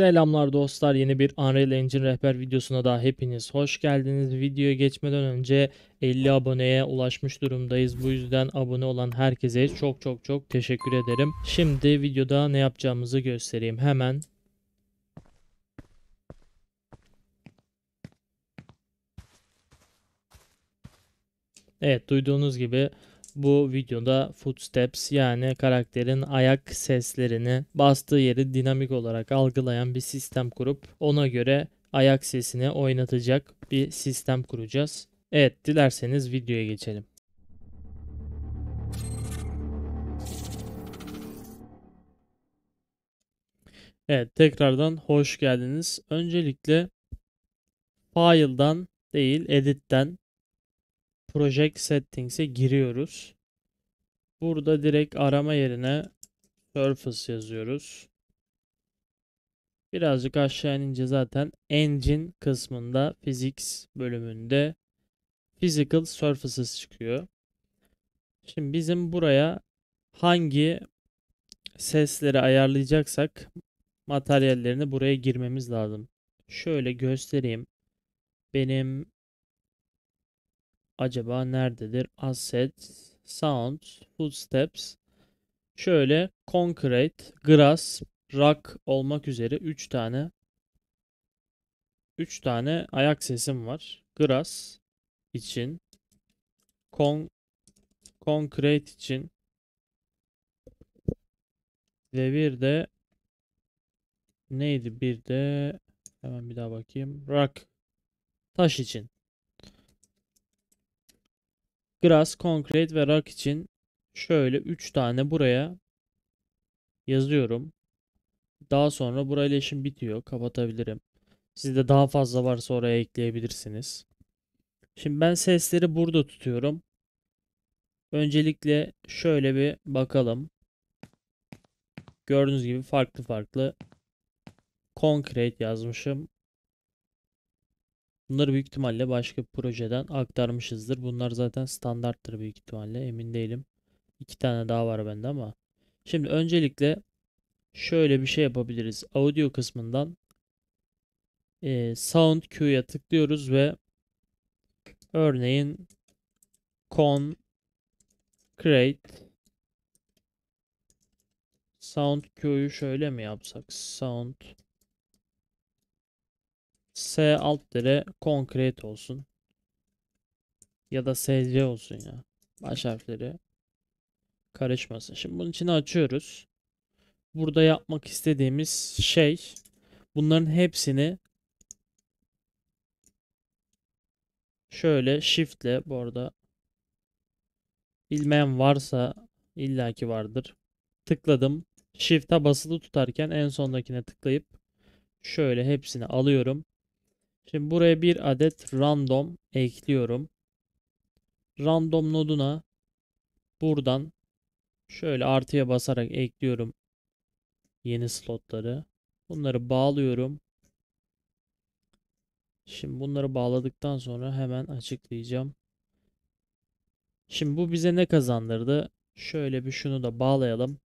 Selamlar dostlar yeni bir Unreal Engine rehber videosuna da hepiniz hoş geldiniz. Videoya geçmeden önce 50 aboneye ulaşmış durumdayız. Bu yüzden abone olan herkese çok çok çok teşekkür ederim. Şimdi videoda ne yapacağımızı göstereyim hemen. Evet duyduğunuz gibi bu videoda footsteps yani karakterin ayak seslerini bastığı yeri dinamik olarak algılayan bir sistem kurup ona göre ayak sesini oynatacak bir sistem kuracağız. Evet dilerseniz videoya geçelim. Evet tekrardan hoş geldiniz. Öncelikle file'dan değil edit'ten Project Settings'e giriyoruz. Burada direkt arama yerine Surface yazıyoruz. Birazcık aşağı inince zaten Engine kısmında Physics bölümünde Physical Surfaces çıkıyor. Şimdi bizim buraya hangi sesleri ayarlayacaksak materyallerini buraya girmemiz lazım. Şöyle göstereyim. Benim acaba nerededir? Asset, Sound, Footsteps. Şöyle Concrete, Grass, Rock olmak üzere 3 tane 3 tane ayak sesim var. Grass için, Con Concrete için ve bir de neydi bir de hemen bir daha bakayım. Rock taş için. Grass, Concrete ve Rock için şöyle 3 tane buraya yazıyorum. Daha sonra burayla işim bitiyor. Kapatabilirim. Sizde daha fazla varsa oraya ekleyebilirsiniz. Şimdi ben sesleri burada tutuyorum. Öncelikle şöyle bir bakalım. Gördüğünüz gibi farklı farklı Concrete yazmışım. Bunları büyük ihtimalle başka bir projeden aktarmışızdır. Bunlar zaten standarttır büyük ihtimalle. Emin değilim. İki tane daha var bende ama. Şimdi öncelikle şöyle bir şey yapabiliriz. Audio kısmından e, Sound Q'ya tıklıyoruz ve örneğin con create sound queue'yu şöyle mi yapsak? Sound S alt dere, konkret olsun. Ya da SC olsun ya. Baş harfleri karışmasın. Şimdi bunun içini açıyoruz. Burada yapmak istediğimiz şey bunların hepsini şöyle shiftle bu arada bilmeyen varsa illaki vardır. Tıkladım. Shift'e basılı tutarken en sondakine tıklayıp şöyle hepsini alıyorum. Şimdi buraya bir adet random ekliyorum. Random noduna buradan şöyle artıya basarak ekliyorum yeni slotları. Bunları bağlıyorum. Şimdi bunları bağladıktan sonra hemen açıklayacağım. Şimdi bu bize ne kazandırdı? Şöyle bir şunu da bağlayalım.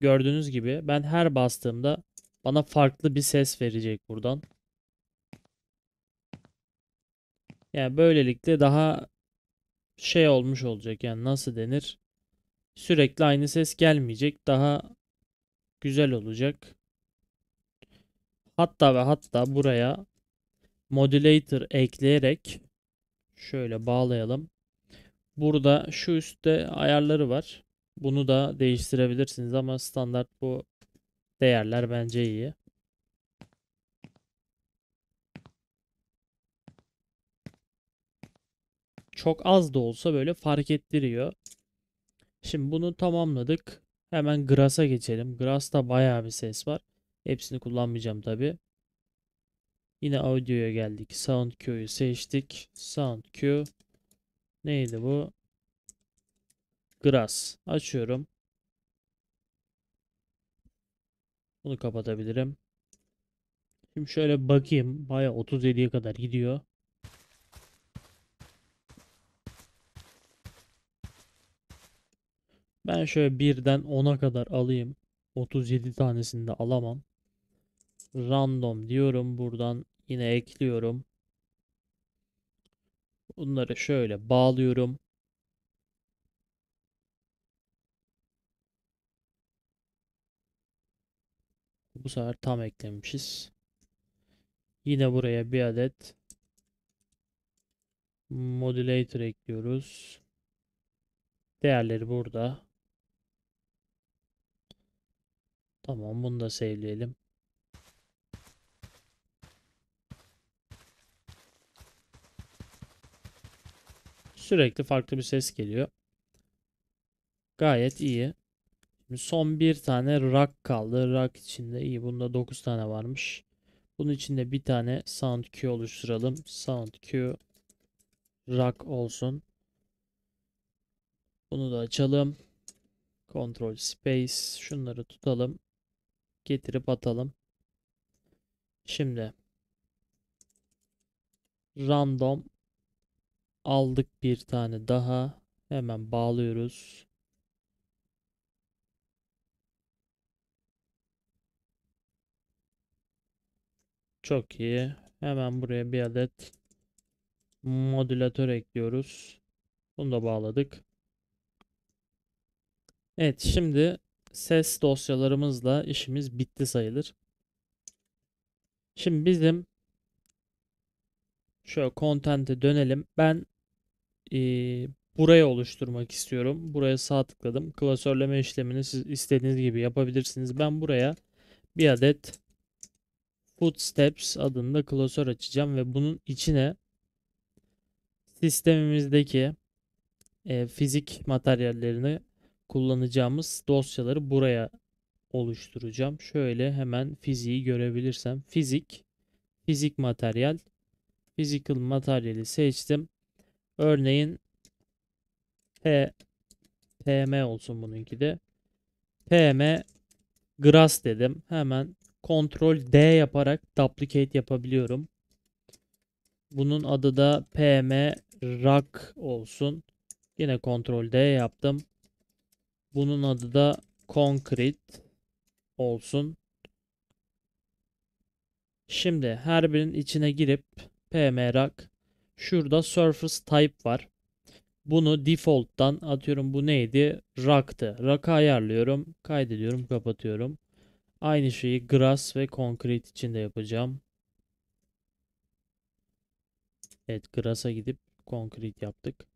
Gördüğünüz gibi ben her bastığımda bana farklı bir ses verecek buradan. Yani böylelikle daha şey olmuş olacak yani nasıl denir? Sürekli aynı ses gelmeyecek. Daha güzel olacak. Hatta ve hatta buraya modulator ekleyerek şöyle bağlayalım. Burada şu üstte ayarları var. Bunu da değiştirebilirsiniz ama standart bu Değerler bence iyi. Çok az da olsa böyle fark ettiriyor. Şimdi bunu tamamladık. Hemen Grass'a geçelim. Grass'ta bayağı bir ses var. Hepsini kullanmayacağım tabi. Yine audio'ya geldik. Sound Q'yu seçtik. Sound Q neydi bu? Grass. Açıyorum. Bunu kapatabilirim. Şimdi şöyle bakayım. Baya 37'ye kadar gidiyor. Ben şöyle birden 10'a kadar alayım. 37 tanesini de alamam. Random diyorum. Buradan yine ekliyorum. Bunları şöyle bağlıyorum. Bu sefer tam eklemişiz. Yine buraya bir adet modulator ekliyoruz. Değerleri burada. Tamam bunu da sevleyelim. Sürekli farklı bir ses geliyor. Gayet iyi. Şimdi son bir tane rak kaldı. Rak içinde iyi. Bunda 9 tane varmış. Bunun içinde bir tane sound cue oluşturalım. Sound cue rak olsun. Bunu da açalım. Control space. Şunları tutalım. Getirip atalım. Şimdi random aldık bir tane daha. Hemen bağlıyoruz. Çok iyi. Hemen buraya bir adet modülatör ekliyoruz. Bunu da bağladık. Evet şimdi ses dosyalarımızla işimiz bitti sayılır. Şimdi bizim şöyle content'e dönelim. Ben e, buraya oluşturmak istiyorum. Buraya sağ tıkladım. Klasörleme işlemini siz istediğiniz gibi yapabilirsiniz. Ben buraya bir adet Footsteps adında klasör açacağım ve bunun içine sistemimizdeki e, fizik materyallerini kullanacağımız dosyaları buraya oluşturacağım. Şöyle hemen fiziği görebilirsem. Fizik, fizik materyal, physical materyali seçtim. Örneğin P, PM olsun bununki de. PM grass dedim. Hemen Ctrl D yaparak duplicate yapabiliyorum. Bunun adı da PM Rock olsun. Yine Ctrl D yaptım. Bunun adı da Concrete olsun. Şimdi her birinin içine girip PM Rock şurada Surface Type var. Bunu default'tan atıyorum bu neydi? Rock'tı. Rock'a ayarlıyorum. Kaydediyorum, kapatıyorum. Aynı şeyi grass ve concrete için de yapacağım. Evet grass'a gidip concrete yaptık.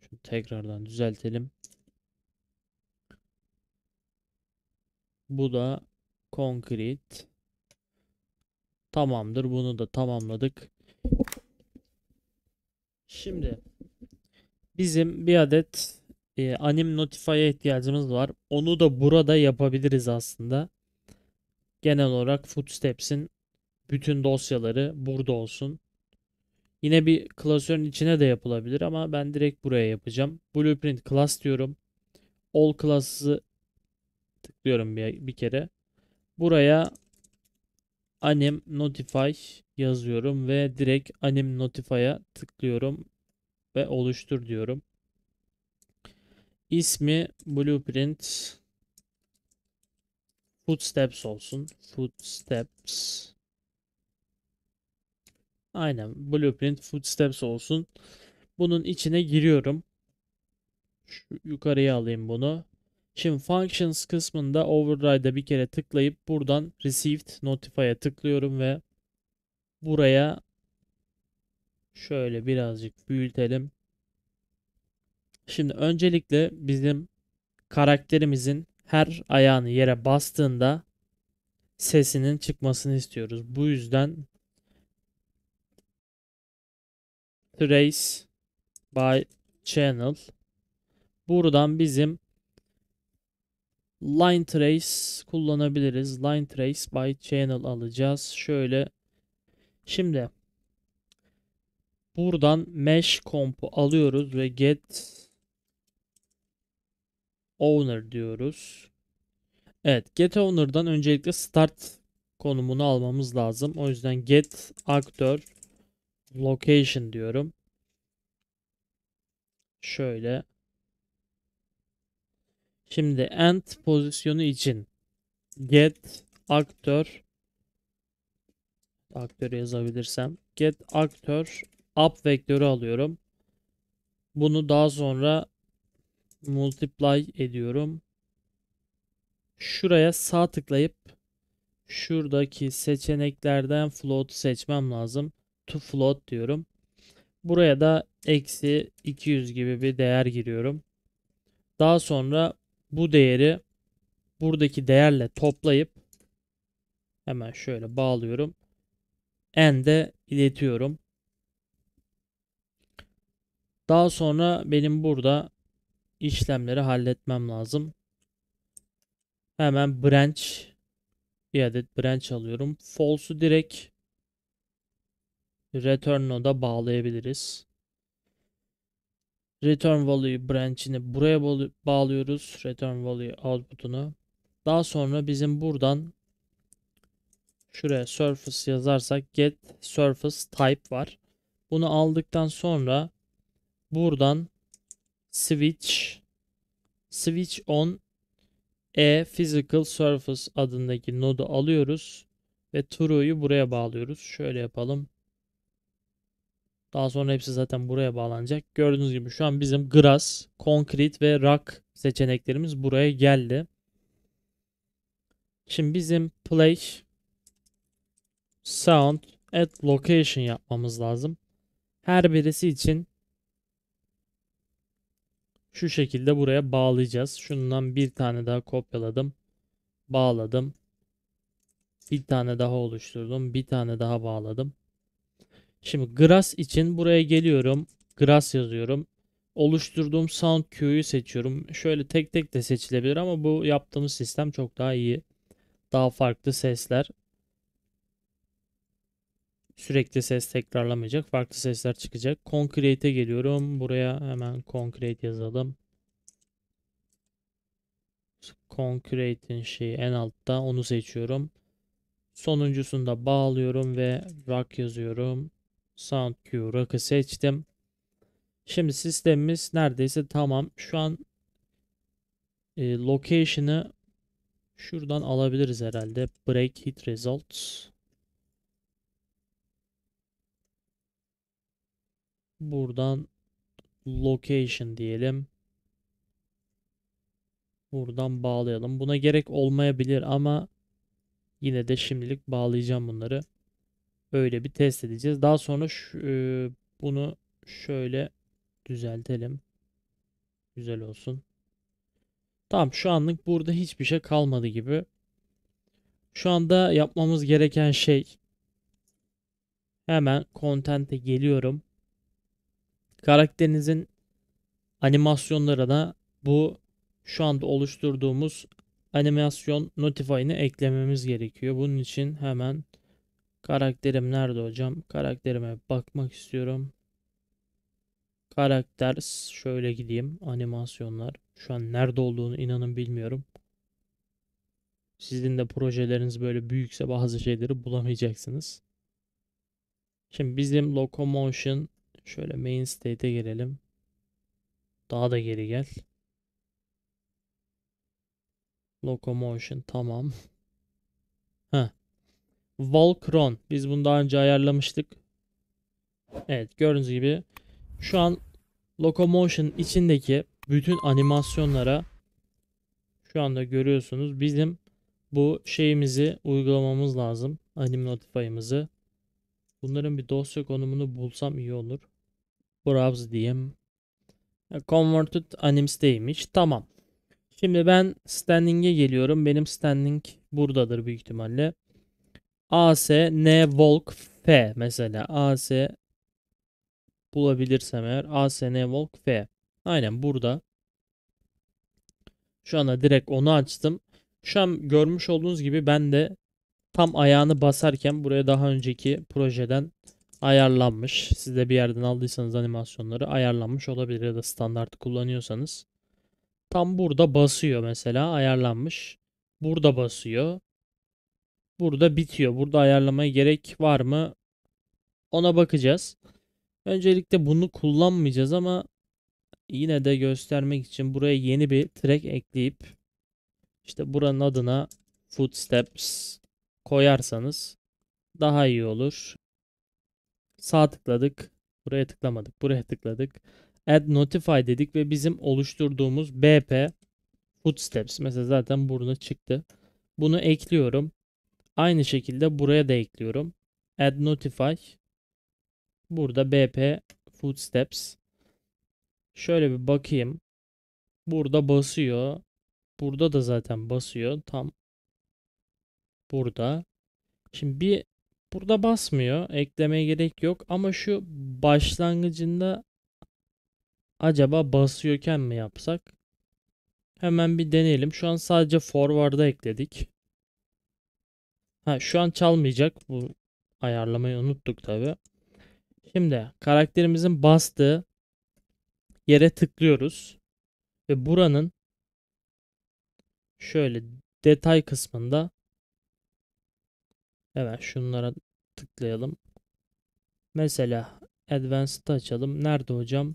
Şunu tekrardan düzeltelim. Bu da concrete. Tamamdır. Bunu da tamamladık. Şimdi bizim bir adet e, anim notify'a ihtiyacımız var. Onu da burada yapabiliriz aslında. Genel olarak Footsteps'in bütün dosyaları burada olsun. Yine bir klasörün içine de yapılabilir ama ben direkt buraya yapacağım. Blueprint class diyorum. All class'ı tıklıyorum bir, bir kere. Buraya anim notify yazıyorum ve direkt anim notify'a tıklıyorum ve oluştur diyorum. İsmi Blueprint Footsteps olsun. Footsteps. Aynen. Blueprint Footsteps olsun. Bunun içine giriyorum. Şu yukarıya alayım bunu. Şimdi Functions kısmında Override'a bir kere tıklayıp buradan Received Notify'a tıklıyorum ve buraya şöyle birazcık büyütelim. Şimdi öncelikle bizim karakterimizin her ayağını yere bastığında sesinin çıkmasını istiyoruz. Bu yüzden trace by channel buradan bizim line trace kullanabiliriz. Line trace by channel alacağız. Şöyle şimdi buradan mesh kompu alıyoruz ve get owner diyoruz. Evet get owner'dan öncelikle start konumunu almamız lazım. O yüzden get actor location diyorum. Şöyle. Şimdi end pozisyonu için get actor aktörü yazabilirsem get actor up vektörü alıyorum. Bunu daha sonra multiply ediyorum. Şuraya sağ tıklayıp şuradaki seçeneklerden float seçmem lazım. To float diyorum. Buraya da eksi 200 gibi bir değer giriyorum. Daha sonra bu değeri buradaki değerle toplayıp hemen şöyle bağlıyorum. End'e iletiyorum. Daha sonra benim burada işlemleri halletmem lazım. Hemen branch bir adet branch alıyorum. False'u direkt return node'a bağlayabiliriz. Return value branch'ini buraya bağlıyoruz. Return value output'unu. Daha sonra bizim buradan şuraya surface yazarsak get surface type var. Bunu aldıktan sonra buradan switch switch on e physical surface adındaki nodu alıyoruz ve true'yu buraya bağlıyoruz. Şöyle yapalım. Daha sonra hepsi zaten buraya bağlanacak. Gördüğünüz gibi şu an bizim grass, concrete ve rock seçeneklerimiz buraya geldi. Şimdi bizim play sound at location yapmamız lazım. Her birisi için şu şekilde buraya bağlayacağız. Şundan bir tane daha kopyaladım. Bağladım. Bir tane daha oluşturdum. Bir tane daha bağladım. Şimdi grass için buraya geliyorum. Grass yazıyorum. Oluşturduğum sound cue'yu seçiyorum. Şöyle tek tek de seçilebilir ama bu yaptığımız sistem çok daha iyi. Daha farklı sesler Sürekli ses tekrarlamayacak. Farklı sesler çıkacak. Concrete'e geliyorum. Buraya hemen Concrete yazalım. Concrete'in şeyi en altta. Onu seçiyorum. Sonuncusunu da bağlıyorum ve rock yazıyorum. Sound Q rock'ı seçtim. Şimdi sistemimiz neredeyse tamam. Şu an e, location'ı şuradan alabiliriz herhalde. Break hit results. Buradan location diyelim. Buradan bağlayalım. Buna gerek olmayabilir ama yine de şimdilik bağlayacağım bunları. öyle bir test edeceğiz. Daha sonra şu, e, bunu şöyle düzeltelim. Güzel olsun. Tamam şu anlık burada hiçbir şey kalmadı gibi. Şu anda yapmamız gereken şey hemen content'e geliyorum karakterinizin animasyonlarına bu şu anda oluşturduğumuz animasyon notify'ını eklememiz gerekiyor. Bunun için hemen karakterim nerede hocam? Karakterime bakmak istiyorum. Karakter şöyle gideyim. Animasyonlar. Şu an nerede olduğunu inanın bilmiyorum. Sizin de projeleriniz böyle büyükse bazı şeyleri bulamayacaksınız. Şimdi bizim Locomotion Şöyle main state'e gelelim. Daha da geri gel. Locomotion tamam. ha. Volcron. Biz bunu daha önce ayarlamıştık. Evet gördüğünüz gibi şu an Locomotion içindeki bütün animasyonlara şu anda görüyorsunuz bizim bu şeyimizi uygulamamız lazım. Anim Notify'ımızı. Bunların bir dosya konumunu bulsam iyi olur. Browse diyeyim. Converted Anims'teymiş. Tamam. Şimdi ben standing'e geliyorum. Benim standing buradadır büyük ihtimalle. AS N Volk F mesela. AS bulabilirsem eğer AS N Volk F. Aynen burada. Şu anda direkt onu açtım. Şu an görmüş olduğunuz gibi ben de tam ayağını basarken buraya daha önceki projeden ayarlanmış. Siz de bir yerden aldıysanız animasyonları ayarlanmış olabilir ya da standartı kullanıyorsanız. Tam burada basıyor mesela ayarlanmış. Burada basıyor. Burada bitiyor. Burada ayarlamaya gerek var mı? Ona bakacağız. Öncelikle bunu kullanmayacağız ama yine de göstermek için buraya yeni bir track ekleyip işte buranın adına footsteps koyarsanız daha iyi olur. Sağ tıkladık. Buraya tıklamadık. Buraya tıkladık. Add Notify dedik ve bizim oluşturduğumuz BP Footsteps mesela zaten burada çıktı. Bunu ekliyorum. Aynı şekilde buraya da ekliyorum. Add Notify. Burada BP Footsteps. Şöyle bir bakayım. Burada basıyor. Burada da zaten basıyor. Tam burada. Şimdi bir Burada basmıyor. Eklemeye gerek yok. Ama şu başlangıcında acaba basıyorken mi yapsak? Hemen bir deneyelim. Şu an sadece forward'a ekledik. Ha, şu an çalmayacak. Bu ayarlamayı unuttuk tabi. Şimdi karakterimizin bastığı yere tıklıyoruz. Ve buranın şöyle detay kısmında Hemen şunlara tıklayalım. Mesela Advanced açalım. Nerede hocam?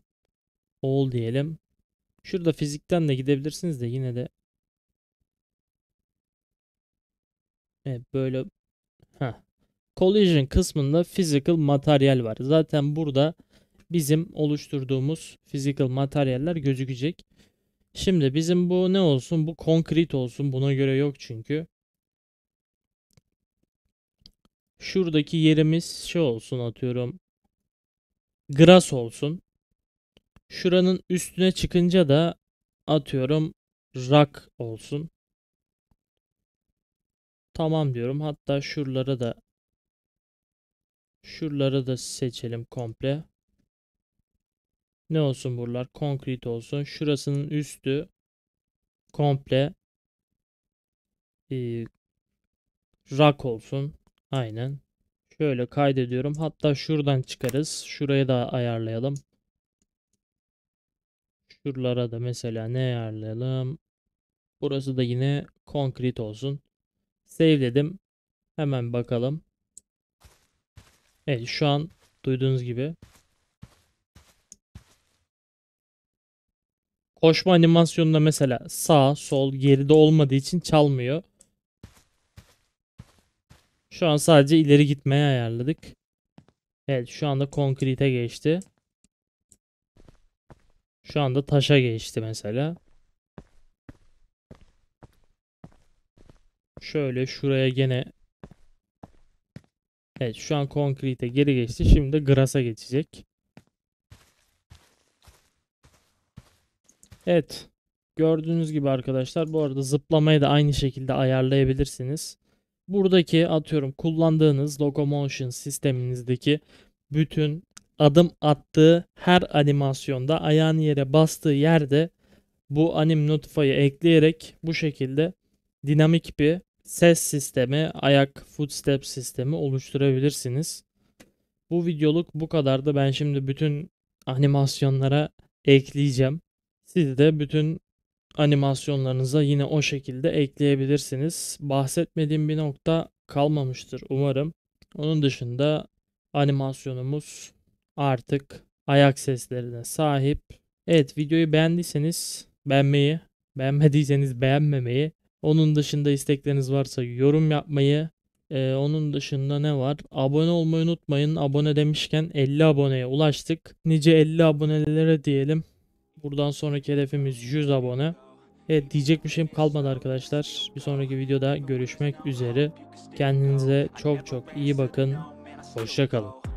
All diyelim. Şurada fizikten de gidebilirsiniz de yine de Evet böyle ha collision kısmında physical materyal var. Zaten burada bizim oluşturduğumuz physical materyaller gözükecek. Şimdi bizim bu ne olsun? Bu konkret olsun. Buna göre yok çünkü. Şuradaki yerimiz şey olsun atıyorum. Gras olsun. Şuranın üstüne çıkınca da atıyorum rak olsun. Tamam diyorum. Hatta şuralara da şuralara da seçelim komple. Ne olsun buralar? Konkret olsun. Şurasının üstü komple e, rak olsun. Aynen. Şöyle kaydediyorum. Hatta şuradan çıkarız. Şurayı da ayarlayalım. Şuralara da mesela ne ayarlayalım? Burası da yine konkret olsun. Save dedim. Hemen bakalım. Evet şu an duyduğunuz gibi. Koşma animasyonunda mesela sağ, sol, geride olmadığı için çalmıyor. Şu an sadece ileri gitmeye ayarladık. Evet şu anda konkrete geçti. Şu anda taşa geçti mesela. Şöyle şuraya gene Evet şu an konkrete geri geçti. Şimdi de grasa geçecek. Evet. Gördüğünüz gibi arkadaşlar bu arada zıplamayı da aynı şekilde ayarlayabilirsiniz buradaki atıyorum kullandığınız locomotion sisteminizdeki bütün adım attığı her animasyonda ayağını yere bastığı yerde bu anim notify'ı ekleyerek bu şekilde dinamik bir ses sistemi, ayak footstep sistemi oluşturabilirsiniz. Bu videoluk bu kadardı. Ben şimdi bütün animasyonlara ekleyeceğim. Siz de bütün animasyonlarınıza yine o şekilde ekleyebilirsiniz. Bahsetmediğim bir nokta kalmamıştır umarım. Onun dışında animasyonumuz artık ayak seslerine sahip. Evet videoyu beğendiyseniz beğenmeyi, beğenmediyseniz beğenmemeyi, onun dışında istekleriniz varsa yorum yapmayı, ee, onun dışında ne var? Abone olmayı unutmayın. Abone demişken 50 aboneye ulaştık. Nice 50 abonelere diyelim. Buradan sonraki hedefimiz 100 abone. Evet diyecek bir şeyim kalmadı arkadaşlar. Bir sonraki videoda görüşmek üzere. Kendinize çok çok iyi bakın. Hoşçakalın.